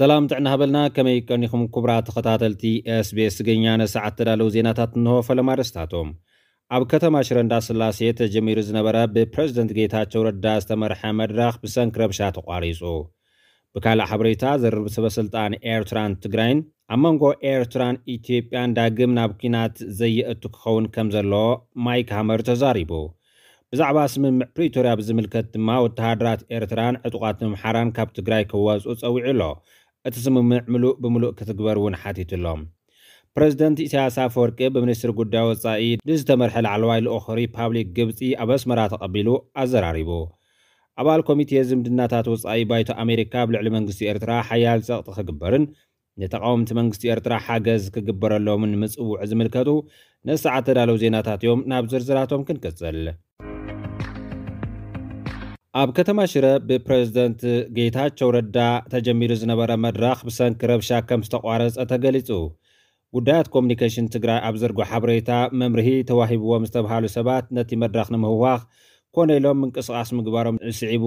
ሰላም ጥዕና ሃበልና ከመይ ቀኒኹም ክቡራ ተኸታተልቲ ኤስቤስ ትግርኛ ንሰዓት ተዳለዉ ዜናታት እንሆ ፈለማ ርስታቶም ኣብ ከተማ ሽረ እንዳ ስላሴ ተጀሚሩ ዝነበረ ብፕረዚደንት ጌታቸው ረዳ ዝተመርሐ መድረኽ ብሰንኪ ረብሻ ተቋሪጹ ብካልእ ሓበሬታ ዘርብ ሰበስልጣን ኤርትራን ትግራይን ኣብ መንጎ ኤርትራን ኢትዮጵያን ዳግም ናብ ኩናት ዘየእቱ ክኸውን ከም ዘሎ ማይክ ሃመር ተዛሪቡ ብዛዕባ ስምምዕ ፕሪቶርያ ብዝምልከት ድማ ወተሃደራት ኤርትራን ዕጡቓት ምምሓራን ካብ ትግራይ ክዋፅኡ ፀዊዑ ኣሎ እቲ ስምምዕ ምሉእ ብምሉእ ክትግበር እውን ሓቲቱሎም ፕረዚደንት ኢሳያስ ኣፈወርቂ ብሚኒስትሪ ጉዳይ ወጻኢ ንዝተመርሐ ላዕለዋይ ልኦኽ ሪፓብሊክ ግብፂ ኣብ ኣስመራ ተቐቢሉ ኣዘራሪቡ ኣባል ኮሚቴ ዝምድናታት ወጻኢ ባይቶ ኣሜሪካ ኣብ ልዕሊ መንግስቲ ኤርትራ ሓያል ፀቕጢ ክግበርን ንተቃወምቲ መንግስቲ ኤርትራ ሓገዝ ክግበረሎምን ምጽውዕ ዝምልከቱ ነሰዓት ተዳለው ዜናታት እዮም ናብ ዝርዝራቶም ክንቅጽል ኣብ ከተማ ሽረ ብፕረዚደንት ጌታቸው ረዳ ተጀሚሩ ዝነበረ መድረኽ ብሰንኪ ረብሻ ከም ዝተቋረፀ ተገሊጹ ጉዳያት ኮሙኒኬሽን ትግራይ ኣብ ዘርጎ ሓበሬታ መምርሂ ተዋሂብዎም ዝተባሃሉ ሰባት ነቲ መድረኽ ንምህዋኽ ኮነ ኢሎም ምንቅስቓስ ምግባሮም ስዒቡ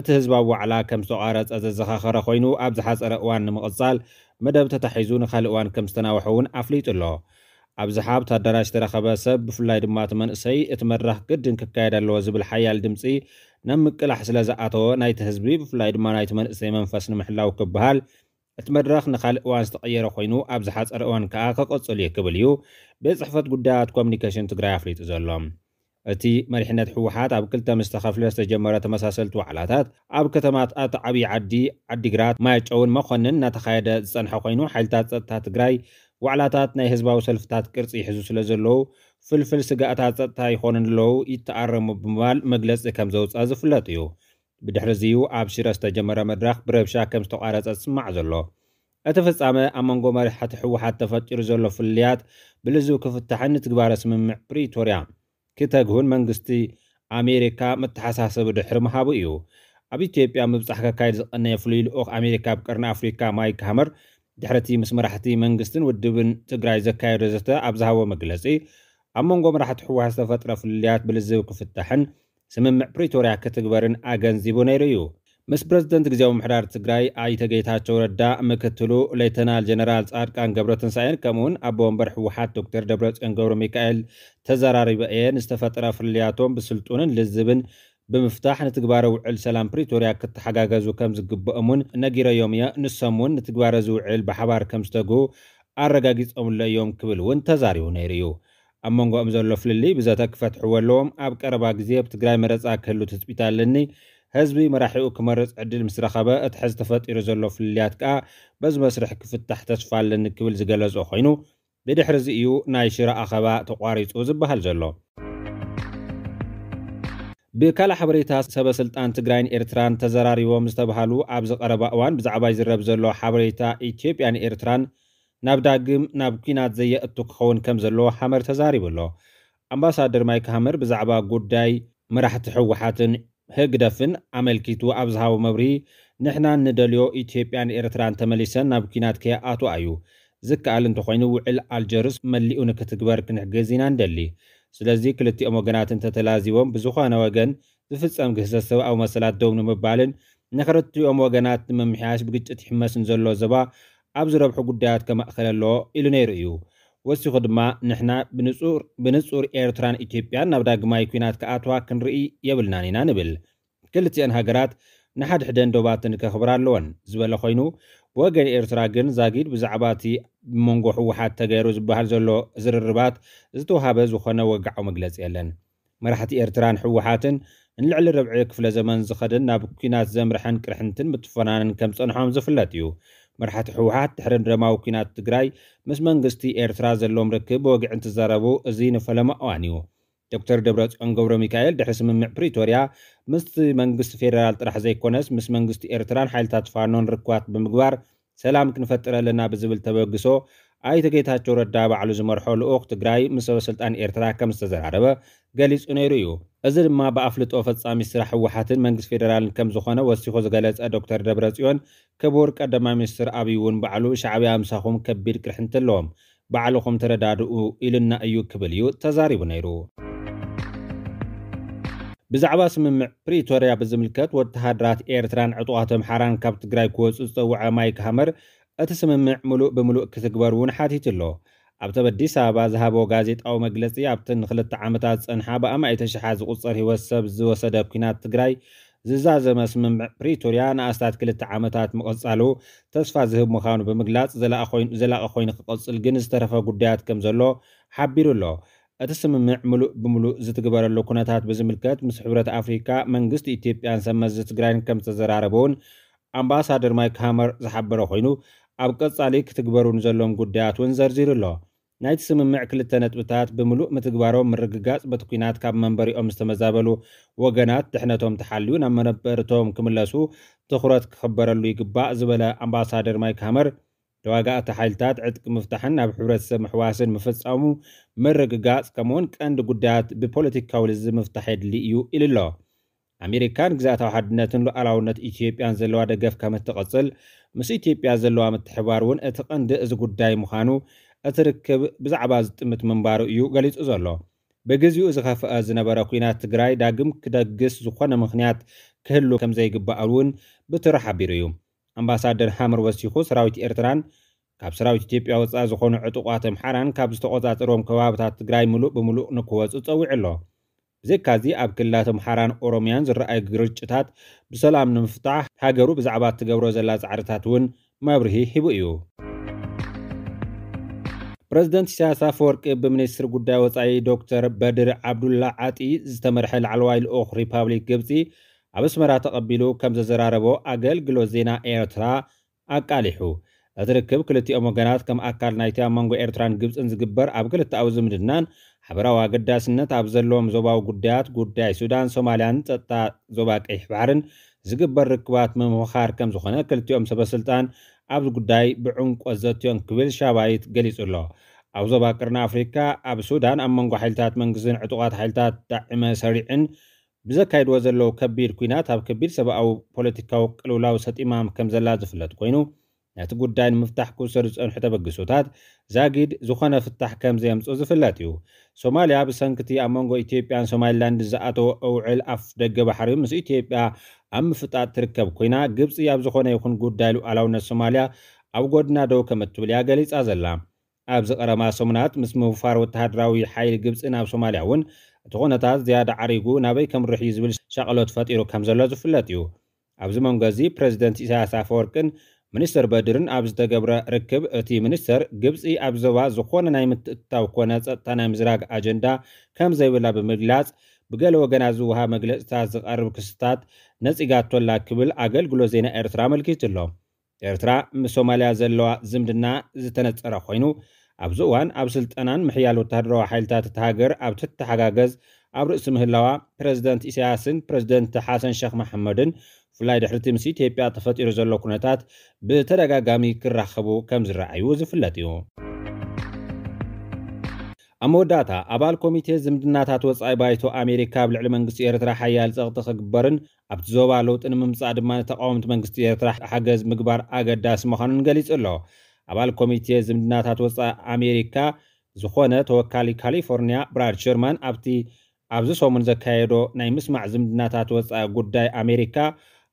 እቲ ህዝባዊ ዋዕላ ከም ዝተቋረፀ ዘዘኻኸረ ኮይኑ ኣብ ዝሓፀረ እዋን ንምቕፃል መደብ ተታሒዙ ንካልእ እዋን ከም ዝተናውሐ እውን ኣፍሊጡ ኣሎ ኣብዝሓ ብተኣዳራሽ ዝተረኸበ ሰብ ብፍላይ ድማ እቲ መንእሰይ እቲ መድረኽ ግድን ክካየድ ኣለዎ ዝብል ሓያል ድምፂ نم لح سلا زعاتو نايت هزبي بفلايد ما نايت من اسيمن فاسن محلاو كبهال اتمرخ نخالق وان استقير خوينو ابزحات ارقوان كاكاك اتصولي كبليو بيزحفت قدات كومنيكاشن تغرافلي تزولوم اتي مريحنات حوحات اب كلتا مستخفلة استجمرة مساسلت وعلاتات اب كتمات ات عبي عدي عدي قرات ما يجعون مخنن نتخايدة زنحو خوينو حالتات تتغراي ዋዕላታት ናይ ህዝባዊ ሰልፍታት ቅርፂ ይሕዙ ስለ ዘለዉ ፍልፍል ስጋእታት ፀጥታ ይኾኑን ኣለዉ ይተኣረሙ ብምባል መግለፂ ከም ዘውፅአ ዝፍለጥ እዩ ብድሕሪ እዚዩ ኣብ ሽረ ዝተጀመረ መድረኽ ብረብሻ ከም ዝተቋረፀ ዝስማዕ ዘሎ እቲ ፍጻመ ኣብ መንጎ መሪሕቲ ሕወሓት ተፈጢሩ ዘሎ ፍልያት ብልዝብ ክፍታሕን ንትግባረ ስምምዕ ፕሪቶርያ ክተግህን መንግስቲ ኣሜሪካ መተሓሳሰቢ ድሕሪ ምሃቡ እዩ ኣብ ኢትዮጵያ ምብፃሕ ከካየድ ዝቐነየ ፍሉይ ልኡኽ ኣሜሪካ ኣብ ቀርኒ ኣፍሪካ ማይክ ሃመር ድሕሪ እቲ ምስ መራሕቲ መንግስትን ውድብን ትግራይ ዘካየዶ ዘተ ኣብ ዝሃቦ መግለፂ ኣብ መንጎ መራሕቲ ሕወሓት ዝተፈጥረ ፍልልያት ብልዝብ ክፍታሕን ስምምዕ ፕሪቶርያ ክትግበርን ኣገንዚቡ ነይሩ እዩ ምስ ፕረዚደንት ግዜዊ ምሕዳር ትግራይ ኣይተ ጌታቸው ረዳ ምክትሉ ሌተናል ጀነራል ፃድቃን ገብረ ትንሳኤን ውን ኣቦ ወንበር ሕወሓት ዶክተር ደብረፅዮን ገብረ ሚካኤል ተዘራሪበ እየን ዝተፈጥረ ፍልልያቶም ብስልጡንን ልዝብን ብምፍታሕ ንትግባረ ውዕል ሰላም ፕሪቶርያ ክተሓጋገዙ ከም ዝግብኦምን ነጊረዮም እያ ንሶም እውን ንትግባረ ዝውዕል ብሓባር ከም ዝተግሁ ኣረጋጊፆምሎ እዮም ክብል እውን ተዛሪቡ ነይሩ እዩ ኣብ መንጎኦም ዘሎ ፍልሊ ብዘተ ክፈትሕዎ ኣለዎም ኣብ ቀረባ ግዜ ብትግራይ መረፃ ክህሉ ትፅቢት ኣለኒ ህዝቢ መራሒኡ ክመርፅ ዕድል ምስ ረኸበ እቲ ሕዚ ተፈጢሩ ዘሎ ፍልልያት ከዓ በዚ መስርሕ ክፍታሕ ተስፋ ኣለኒ ክብል ዝገለጾ ኮይኑ ብድሕሪ እዚ እዩ ናይ ሽረ ኣኸባ ተቋሪፁ ዝበሃል ዘሎ ብካልእ ሓበሬታ ሰበስልጣን ትግራይን ኤርትራን ተዘራሪቦም ዝተባሃሉ ኣብ ዝቐረባ እዋን ብዛዕባ ይዝረብ ዘሎ ሓበሬታ ኢትዮጵያን ኤርትራን ናብ ዳግም ናብ ኩናት ዘየእቱ ክኸውን ከም ዘለዎ ሓመር ተዛሪቡ ኣሎ ኣምባሳደር ማይክ ሃመር ብዛዕባ ጉዳይ መራሕቲ ሕወሓትን ህግደፍን ኣመልኪቱ ኣብ ዝሃቦ መብሪ ንሕና ንደልዮ ኢትዮጵያን ኤርትራን ተመሊሰን ናብ ኩናት ከየኣትዋ እዩ ዝከኣል እንተኮይኑ ውዕል ኣልጀርስ መሊኡ ንክትግበር ክንሕግዝ ኢና ንደሊ ስለዚ ክልቲኦም ወገናትን ተተላዚቦም ብዝኾነ ወገን ዝፍጸም ግህሰት ሰብኣዊ መሰላት ደው ንምባልን ንኽልቲኦም ወገናት ንምምሕያሽ ብግጭት ይሕመስን ዘሎ ዞባ ኣብ ዝረብሑ ጉዳያት ከማእኸል ኣለዎ ኢሉ ነይሩ እዩ ወሲኹ ድማ ንሕና ብንጹር ኤርትራን ኢትዮጵያን ናብ ዳግማይ ኩናት ከኣትዋ ክንርኢ የብልናን ኢና ንብል ክልቲአን ሃገራት ንሓድሕደን ዶባትን ከኽብራ ኣለወን ዝበለ ኮይኑ ብወገን ኤርትራ ግን ዛጊድ ብዛዕባ እቲ ብመንጎ ሕወሓት ተገይሩ ዝበሃል ዘሎ ዝርርባት ዝተዋሃበ ዝኾነ ወግዓዊ መግለፂ የለን መራሕቲ ኤርትራን ሕወሓትን ንልዕሊ ርብዒ ክፍለ ዘመን ዝኸድን ናብ ኩናት ዘምርሐን ቅርሕንትን ምጥፈናንን ከም ፀንሖም ዝፍለጥ እዩ መራሕቲ ሕወሓት ድሕሪ ድረማዊ ኩናት ትግራይ ምስ መንግስቲ ኤርትራ ዘሎም ርክብ ብወግዕ እንትዛረቡ እዚ ንፈለማ እዋን እዩ ዶክተር ደብረፅዮን ገብረ ሚካኤል ድሕሪ ስምምዕ ፕሪቶርያ ምስቲ መንግስቲ ፌደራል ጥራሕ ዘይኮነስ ምስ መንግስቲ ኤርትራን ሓይልታት ፋኖን ርክባት ብምግባር ሰላም ክንፈጥር ኣለና ብዝብል ተበግሶ ኣይተ ጌታቸው ረዳ ባዕሉ ዝመርሖ ልኡክ ትግራይ ምስ ሰበስልጣን ኤርትራ ከም ዝተዘራረበ ገሊጹ ነይሩ እዩ እዚ ድማ ብኣፍልጦ ፈጻሚ ስራሕ ህወሓትን መንግስቲ ፌደራልን ከም ዝኾነ ወሲኮ ዝገለጸ ዶክተር ደብረ ደብረፅዮን ክቡር ቀዳማይ ሚኒስትር ኣብይ እውን ባዕሉ ሻዕብያ ምሳኹም ከቢድ ቅርሕንቲ ኣለዎም ባዕልኹም ተረዳድኡ ኢልና እዩ ክብል እዩ ተዛሪቡ ነይሩ ብዛዕባ ስምምዕ ፕሪቶርያ ብዝምልከት ወተሃድራት ኤርትራን ዕጡቓት ኣምሓራን ካብ ትግራይ ክወፁ ዝፀውዐ ማይክ ሃመር እቲ ስምምዕ ሙሉእ ብምሉእ ክትግበር እውን ሓቲት ኣሎ ኣብ ተበዲስ ኣበባ ዝሃቦ ጋዜጣዊ መግለፂ ኣብቲ ንክልተ ዓመታት ዝፀንሓ ብኣማይተ ሽሓ ዝቁፀር ሂወት ሰብ ዝወሰደ ኩናት ትግራይ ዝዛዘመ ስምምዕ ፕሪቶርያ ንኣስታት ክልተ ዓመታት ምቐፃሉ ተስፋ ዝህብ ምዃኑ ብምግላጽ ዘላቐ ኮይኑ ክቐፅል ግን ዝተረፈ ጉዳያት ከም ዘሎ ሓቢሩ ኣሎ እቲ ስምምዕ ምሉእ ብምሉእ ዝትግበረሉ ኩነታት ብዝምልከት ምስ ሕብረት ኣፍሪካ መንግስቲ ኢትዮጵያን ሰብ ትግራይን ከም ዝተዘራረበ እውን ኣምባሳደር ማይክ ሃመር ዝሓበረ ኮይኑ ኣብ ቀጻሊ ክትግበሩ ንዘሎም ጉዳያት እውን ዘርዚሩ ኣሎ ናይቲ ስምምዕ ክልተ ነጥብታት ብምሉእ ምትግባሮም ምርግጋፅ በቲ ኩናት ካብ መንበሪኦም ዝተመዛበሉ ወገናት ድሕነቶም ተሓልዩ ናብ መነበርቶም ክምለሱ ትኩረት ክኽበረሉ ይግባእ ዝበለ ኣምባሳደር ማይክ ሃመር ተዋጋእቲ ሓይልታት ዕጥቂ ምፍታሕን ናብ ሕብረተሰብ ምሕዋስን ምፍፃሙ ምርግጋፅ ከምኡውን ቀንዲ ጉዳያት ብፖለቲካዊ ልዝ ምፍታሕ የድሊ እዩ ኢሉ ኣሎ ኣሜሪካን ግዛኣታዊ ሓድነትን ሉኣላውነት ኢትዮጵያን ዘለዋ ደገፍ ከም እትቐፅል ምስ ኢትዮጵያ ዘለዋ ምትሕባር እውን እቲ ቀንዲ እዚ ጉዳይ ምዃኑ እቲ ርክብ ብዛዕባ ዝጥምት ምንባሩ እዩ ገሊጹ ዘሎ ብግዜኡ ዝኸፍአ ዝነበረ ኩናት ትግራይ ዳግም ክደግስ ዝኾነ ምኽንያት ክህሉ ከም ዘይግባኣል እውን ብትር ሓቢሩ እዩ ኣምባሳደር ሃምር ወሲኹ ሰራዊት ኤርትራን ካብ ሰራዊት ኢትዮጵያ ወፃኢ ዝኾኑ ዕጡቋት ኣምሓራን ካብ ዝተቆፃፀሮም ከባብታት ትግራይ ምሉእ ብምሉእ ንክወፁ ፀዊዕ ኣሎ ብዘካዚ ኣብ ክልላት ኣምሓራን ኦሮምያን ዝረኣዩ ግርጭታት ብሰላም ንምፍታሕ ሃገሩ ብዛዕባ እትገብሮ ዘላ ፃዕርታት እውን መብርሂ ሂቡ እዩ ፕረዚደንት ኢሳያስ ኣፈወርቂ ብሚኒስትሪ ጉዳይ ወፃኢ ዶክተር በድር ዓብዱላ ዓጢ ዝተመርሐ ላዕለዋይ ልኡክ ሪፓብሊክ ግብፂ ኣብ ኣስመራ ተቐቢሉ ከም ዘዘራረቦ ኣገልግሎት ዜና ኤርትራ ኣቃሊሑ እቲ ርክብ ክልቲኦም ወገናት ከም ኣካል ናይቲ ኣብ መንጎ ኤርትራን ግብፅን ዝግበር ኣብ ክልቲኣዊ ዝምድናን ሓበራዊ ኣገዳስነት ኣብ ዘለዎም ዞባዊ ጉዳያት ጉዳይ ሱዳን ሶማልያን ፀጥታ ዞባ ቀይሕ ባሕርን ዝግበር ርክባት ምምኽኻር ከም ዝኾነ ክልቲኦም ሰበስልጣን ኣብዚ ጉዳይ ብዕንቆ ዘትዮም ክብል ሻባይት ገሊጹ ኣሎ ኣብ ዞባ ቅርና ኣፍሪካ ኣብ ሱዳን ኣብ መንጎ ሓይልታት መንግስትን ዕጡቓት ሓይልታት ዳዕመ ሰሪዕን ብዘካይድዎ ዘለዉ ከቢድ ኩናት ኣብ ከቢድ ሰብኣዊ ፖለቲካዊ ቅልውላዊ ሰጢማም ከም ዘላ ዝፍለጥ ኮይኑ ነቲ ጉዳይ ንምፍታሕ ክውሰዱ ዝፀንሑ ተበግሶታት ዛጊድ ዝኾነ ፍታሕ ከም ዘየምፆ ዝፍለጥ እዩ ሶማልያ ብሰንክቲ ኣብ መንጎ ኢትዮጵያን ሶማሊላንድ ዝኣተወ እውዕል ኣፍ ደገ ባሕሪ ምስ ኢትዮጵያ ኣብ ምፍጣጥ ትርከብ ኮይና ግብፂ ኣብ ዝኾነ ይኹን ጉዳይ ሉኣላውነት ሶማልያ ኣብ ጎድና ደው ከም እትብል እያ ገሊፃ ዘላ ኣብዚ ቀረማ ሰሙናት ምስ ምውፋር ወተሃድራዊ ሓይሊ ግብፂ ናብ ሶማልያ እውን እቲ ኩነታት ዝያዳ ዓሪጉ ናበይ ከም ርሕ እዩ ዝብል ሸቐሎት ፈጢሩ ከም ዘሎ ዝፍለጥ እዩ ኣብዚ መንጎ እዚ ፕረዚደንት ኢሳያስ ኣፈወርቅን ሚኒስተር በድርን ኣብ ዝተገብረ ርክብ እቲ ሚኒስተር ግብፂ ኣብ ዞባ ዝኾነ ናይ ምትእትታው ኮነ ፀጥታ ናይ ምዝራግ ኣጀንዳ ከም ዘይብላ ብምግላፅ ብገለ ወገና ዝውሃ መግለፅታት ዝቐርብ ክስታት ነፂጋቶላ ክብል ኣገልግሎት ዜና ኤርትራ ኣመልኪቱ ኣሎ ኤርትራ ምስ ሶማልያ ዘለዋ ዝምድና ዝተነፀረ ኮይኑ ኣብዚ እዋን ኣብ ስልጠናን ምሕያል ወታደራዊ ሓይልታት እቲ ሃገር ኣብ ትተሓጋገዝ ኣብ ርእሲ ምህላዋ ፕረዚደንት ኢሳያስን ፕረዚደንት ሓሰን ሸክ መሓመድን ብፍላይ ድሕርቲ ምስ ኢትዮጵያ ተፈጢሩ ዘሎ ኩነታት ብተደጋጋሚ ክራኸቡ ከም ዝረኣዩ ዝፍለጥ እዩ ኣብ መወዳእታ ኣባል ኮሚቴ ዝምድናታት ወፃኢ ባይቶ ኣሜሪካ ኣብ ልዕሊ መንግስቲ ኤርትራ ሓያል ፀቕጢ ክግበርን ኣብቲ ዞባ ለውጢ ንምምፃእ ድማ ንተቃወምቲ መንግስቲ ኤርትራ ሓገዝ ምግባር ኣገዳሲ ምዃኑን ገሊጹ ኣሎ ኣባል ኮሚቴ ዝምድናታት ወፃኢ ኣሜሪካ ዝኾነ ተወካሊ ካሊፎርንያ ብራድ ሸርማን ኣብቲ ኣብዚ ሰሙን ዘካየዶ ናይ ምስማዕ ዝምድናታት ወፃኢ ጉዳይ ኣሜሪካ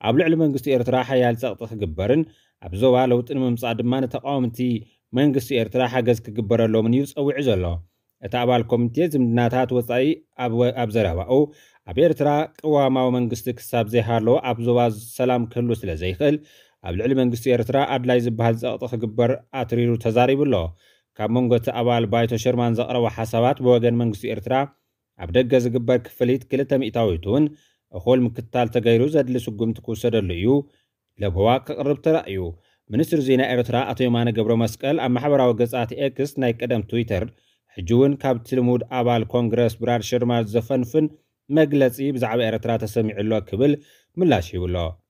ኣብ ልዕሊ መንግስቲ ኤርትራ ሓያል ፀቕጢ ክግበርን ኣብ ዞባ ለውጢ ንምምፃእ ድማ ንተቃወምቲ መንግስቲ ኤርትራ ሓገዝ ክግበረሎምን እዩ ፀዊዑ ዘሎ እቲ ኣባል ኮሚቴ ዝምድናታት ወፃኢ ኣብ ዘረባኡ ኣብ ኤርትራ ቅዋማዊ መንግስቲ ክሳብ ዘይሃለዎ ኣብ ዞባ ሰላም ክህሉ ስለ ዘይክእል قبل علم انگست ایرترا ادلای زبهد زاقطخ گبر اتری رو تزاری بلو که منگو تا اوال بایتو شرمان زاقر و حسابات بوگن منگست ایرترا عبده گز گبر کفلیت کلتم ایتاویتون اخول مکتال تغیرو زد لسو گمت کوسر لیو لبواق قرب ترأیو منستر زینا ایرترا اتویمان گبرو مسکل اما حبر او گزات ایکس نایک ادم تویتر حجون کاب تلمود اوال کانگرس برار شرمان زفنفن مگلسی بزعب ایرترا تسمیع الله کبل ملاشی بلو